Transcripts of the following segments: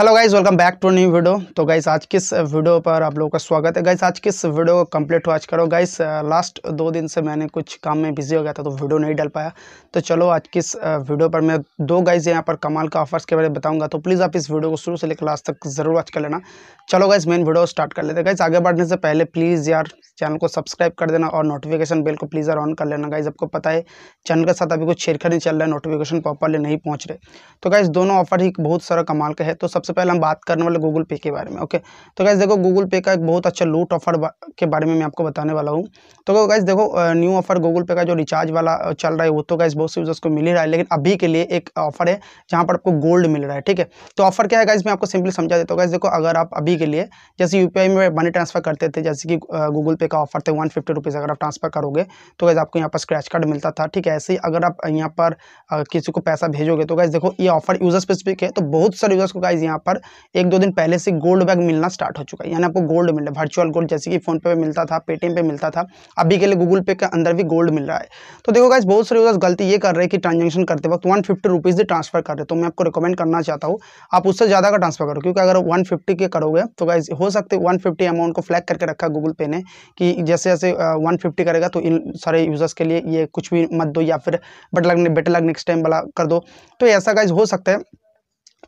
hello guys welcome back to new video तो guys आज किस वीडियो पर आप लोगों का स्वागत है गाइज आज किस वीडियो को कंप्लीट वॉच करो गाइज लास्ट दो दिन से मैंने कुछ काम में बिजी हो गया था तो वीडियो नहीं डाल पाया तो चलो आज किस वीडियो पर मैं दो गाइज यहाँ पर कमाल का ऑफर्स के बारे में बताऊँगा तो प्लीज़ आप इस वीडियो को शुरू से लेकर लास्ट तक जरूर वॉच कर लेना चलो गाइज मेन वीडियो स्टार्ट कर लेते गाइज आगे बढ़ने से पहले प्लीज़ यार चैनल को सब्सक्राइब कर देना और नोटिफिकेशन बेल को प्लीज़र ऑन कर लेना गाइज आपको पता है चैनल के साथ अभी कुछ छेड़खड़ी चल रहा है नोटिफिकेशन प्रॉपरली नहीं पहुँच रहे तो गाइज दोनों ऑफर ही बहुत सारा कमाल का है तो सबसे पहले हम बात करने वाले गूगल पे के बारे में ओके तो गाइज देखो गूगल पे का एक बहुत अच्छा लूट ऑफर के बारे में मैं आपको बताने वाला हूँ तो गाइज देखो न्यू ऑफर गूगल पे का जो रिचार्ज वाला चल रहा है वो तो गाइज बहुत सी उसको मिल ही रहा है लेकिन अभी के लिए एक ऑफर है जहाँ पर आपको गोल्ड मिल रहा है ठीक है तो ऑफर क्या है गाइज मैं आपको सिंपली समझा देता हूँ गाइज देखो अगर आप अभी के लिए जैसे यू में मनी ट्रांसफर करते थे जैसे कि गूगल पे का ऑफर थे वन फिफ्टी रुपीज़ अगर आप ट्रांसफ़र करोगे तो गैस आपको यहाँ पर स्क्रैच कार्ड मिलता था ठीक है ऐसे ही अगर आप यहाँ पर किसी को पैसा भेजोगे तो गैस देखो ये ऑफर यूज़र स्पेसिफिक है तो बहुत सारे यूज़र्स को गाइज यहाँ पर एक दो दिन पहले से गोल्ड बैग मिलना स्टार्ट हो चुका है यानी आपको गोल्ड मिल रहा है वर्चुअल गोल्ड जैसे कि फ़ोनपे पर मिलता था पेटीएम पर मिलता था अभी के लिए गूगल पे के अंदर भी गोल्ड मिल रहा है तो देखो गाइज बहुत सारे यूज़र्स गलती ये कर रहे हैं कि ट्रांजेक्शन करते वक्त वन फिफ्टी ट्रांसफ़र कर रहे तो मैं आपको रिकमेंड करना चाहता हूँ आप उससे ज़्यादा का ट्रांसफ़र करो क्योंकि अगर वन के करोगे तो गाइज हो सकते वन फिफ्टी अमाउंट को फ्लैग करके रखा गूगल पे ने कि जैसे जैसे वन फिफ्टी करेगा तो इन सारे यूज़र्स के लिए ये कुछ भी मत दो या फिर बट लग बेटर लग नेक्स्ट टाइम वाला कर दो तो ऐसा गाइज हो सकता है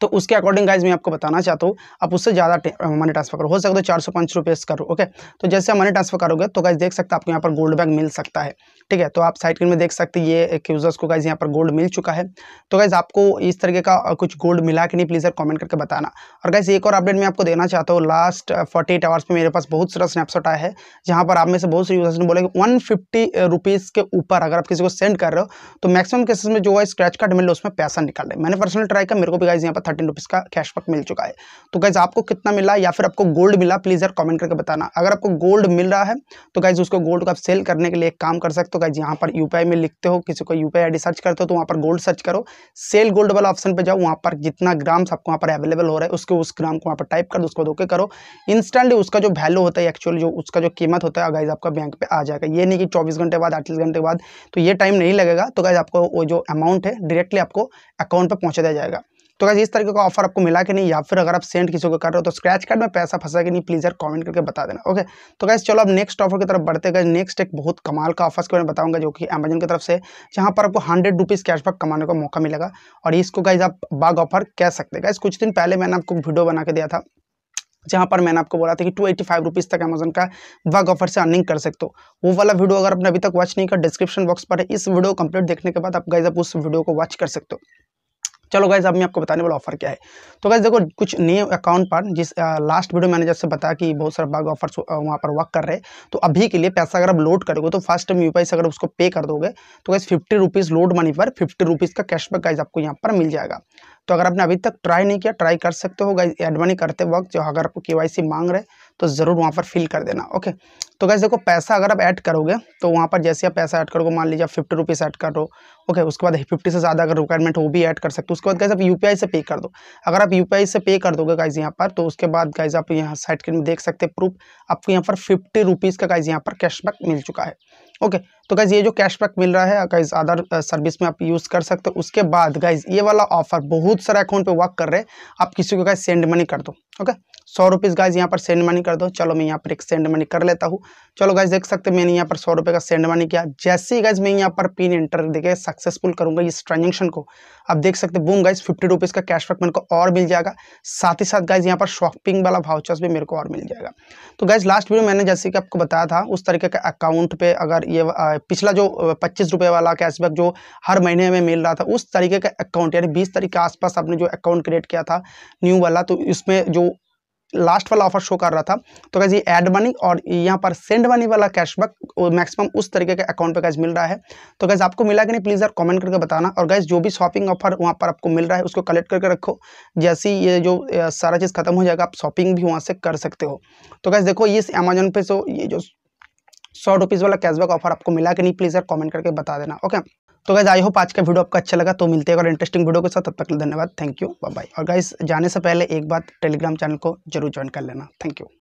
तो उसके अकॉर्डिंग गाइज मैं आपको बताना चाहता हूँ आप उससे ज़्यादा मनी ट्रांसफर करो हो सकता है चार सौ पाँच रुपये करो ओके तो जैसे आप मनी ट्रांसफर करोगे तो गाइज देख सकते हैं आपको यहाँ पर गोल्ड बैग मिल सकता है ठीक है तो आप साइड में देख सकते ये एक यूज़र्स को गाइज यहाँ पर गोल्ड मिल चुका है तो गाइज आपको इस तरीके का कुछ गोल्ड मिला कि नहीं प्लीज़ सर कॉमेंट करके बताना और गाइज एक और अपडेट मैं आपको देना चाहता हूँ लास्ट फोर्टी एट आवर्स में मेरे पास बहुत सारा स्नैपशॉट आया है जहाँ पर आप में से बहुत से यूजर्स ने बोले कि वन फिफ्टी के ऊपर अगर आप किसी को सेंड कर रहे हो तो मैक्सिमम केसेस में जो है स्क्रैच कार्ड मिले उसमें पैसा निकाल रहे मैंने पर्सनल ट्राई किया मेरे को भी गाइज यहाँ पर थर्टीन रुपीज़ का कैशबैक मिल चुका है तो गाइज आपको कितना मिला या फिर आपको गोल्ड मिला प्लीज़ यार कमेंट करके बताना अगर आपको गोल्ड मिल रहा है तो गाइज उसको गोल्ड को आप सेल करने के लिए एक काम कर सकते हो गाइज यहाँ पर यूपीआई में लिखते हो किसी को यूपीआई आई सर्च करते हो तो वहाँ पर गोल्ड सर्च करो सेल गोल्ड वाला ऑप्शन पर जाओ वहाँ पर जितना ग्राम्स आपको वहाँ पर अवेलेबल हो रहा है उसके उस ग्राम को वहाँ पर टाइप कर दो उसको धोके करो इंस्टेंटली उसका जो वैल्यू होता है एक्चुअली जो उसका जो कीमत होता है गाइज आपका बैंक पर आ जाएगा ये नहीं कि चौबीस घंटे बाद अठीस घंटे बाद तो ये टाइम नहीं लगेगा तो गाइज आपको वो जो अमाउंट है डायरेक्टली आपको अकाउंट पर पहुँचा दिया जाएगा तो कैसे इस तरीके का ऑफर आपको मिला कि नहीं या फिर अगर आप सेंड किसी को कर रहे हो तो स्क्रैच कार्ड में पैसा फंसा कि नहीं प्लीज़ यार कमेंट करके बता देना ओके तो कैसे चलो अब नेक्स्ट ऑफर की तरफ बढ़ते गए नेक्स्ट एक बहुत कमाल का ऑफर के बारे में बताऊंगा जो कि अमेजन की तरफ से जहाँ पर आपको हंड्रेड रुपीज़ कैशबैक कमाने का मौका मिलेगा और इसको गाइज आप बाग ऑफर कह सकते हैं गाइज कुछ दिन पहले मैंने आपको वीडियो बना के दिया था जहाँ पर मैंने आपको बोला था कि टू एटी फाइव रुपीज़ तक अमेजन का वर्क ऑफर से अर्निंग कर सकते हो वो वाला वीडियो अगर आपने अभी तक वॉच नहीं कर डिस्क्रिप्शन बॉक्स पर है इस वीडियो कंप्लीट देखने के बाद आप गाइज आप उस वीडियो को वॉच कर सकते हो चलो गाइज अब मैं आपको बताने वाला ऑफर क्या है तो गाइज देखो कुछ न्यू अकाउंट पर जिस लास्ट uh, वीडियो मैंने जैसे बताया कि बहुत सारे बाग ऑफर्स वहाँ पर वर्क कर रहे हैं तो अभी के लिए पैसा अगर आप लोड करोगे तो फर्स्ट टाइम यू से अगर उसको पे कर दोगे तो guys fifty rupees load money पर फिफ्टी रुपीज़ का कैशबैक गाइज आपको यहाँ पर मिल जाएगा तो अगर आपने अभी तक ट्राई नहीं किया ट्राई कर सकते हो गाइज एड मनी करते वक्त जो अगर आपको के मांग रहे तो ज़रूर वहाँ पर फिल कर देना ओके तो गैस देखो पैसा अगर आप ऐड करोगे तो वहाँ पर जैसे आप पैसा ऐड करोगे मान लीजिए आप फिफ्टी रुपीज़ ऐड करो ओके उसके बाद फिफ्टी से ज़्यादा अगर रिक्वायरमेंट हो भी ऐड कर सकते हो उसके बाद गैस आप यू से पे कर दो अगर आप यू से पे कर दोगे गाइज यहाँ पर तो उसके बाद गाइज आप यहाँ साइड में देख सकते हैं प्रूफ आपको यहाँ पर फिफ्टी रुपीज़ का गाइज यहाँ पर कैशबैक मिल चुका है ओके तो गाइज ये जो कैशबैक मिल रहा है गाइज अदर सर्विस में आप यूज़ कर सकते हो उसके बाद गाइज ये वाला ऑफर बहुत सारा अकाउंट पर वर्क कर रहे हैं आप किसी को गाइज सेंड मनी कर दो ओके सौ रुपीज़ गाइज यहाँ पर सेंड मनी कर दो चलो मैं यहाँ पर एक सेंड मनी कर लेता हूँ चलो गाइज देख सकते मैंने यहाँ पर सौ रुपये का सेंड मनी किया जैसे ही गाइज मैं यहाँ पर पिन एंटर देखे सक्सेसफुल करूँगा इस ट्रांजेक्शन को अब देख सकते बूम गाइज फिफ्टी रुपीज़ का कैशबैक मेरे को और मिल जाएगा साथ ही साथ गाइज यहाँ पर शॉपिंग वाला भाउचर्स भी मेरे को और मिल जाएगा तो गाइज लास्ट वीडियो मैंने जैसे कि आपको बताया था उस तरीके का अकाउंट पर अगर ये पिछला जो पच्चीस वाला कैशबैक जो हर महीने में मिल रहा था उस तरीके का अकाउंट यानी बीस तरीके के आसपास आपने जो अकाउंट क्रिएट किया था न्यू वाला तो उसमें जो लास्ट वाला ऑफर शो कर रहा था तो कैसे ये एड मनी और यहाँ पर सेंड मनी वाला कैशबैक मैक्सिमम उस तरीके के अकाउंट पे गैस मिल रहा है तो गैस आपको मिला कि नहीं प्लीज़ यार कमेंट करके बताना और गैस जो भी शॉपिंग ऑफर वहाँ पर आपको मिल रहा है उसको कलेक्ट करके रखो जैसे ये जो सारा चीज़ खत्म हो जाएगा आप शॉपिंग भी वहाँ से कर सकते हो तो गैस देखो ये अमेजोन पे जो ये जो सौ रुपीज़ वाला कैशबैक ऑफर आपको मिला कि नहीं प्लीज़ यार कॉमेंट करके बता देना ओके तो गाइज आई होप आज का वीडियो आपको अच्छा लगा तो मिलते हैं और इंटरेस्टिंग वीडियो के साथ तब तक धन्यवाद थैंक यू बाय और गाइज जाने से पहले एक बात टेलीग्राम चैनल को जरूर ज्वाइन कर लेना थैंक यू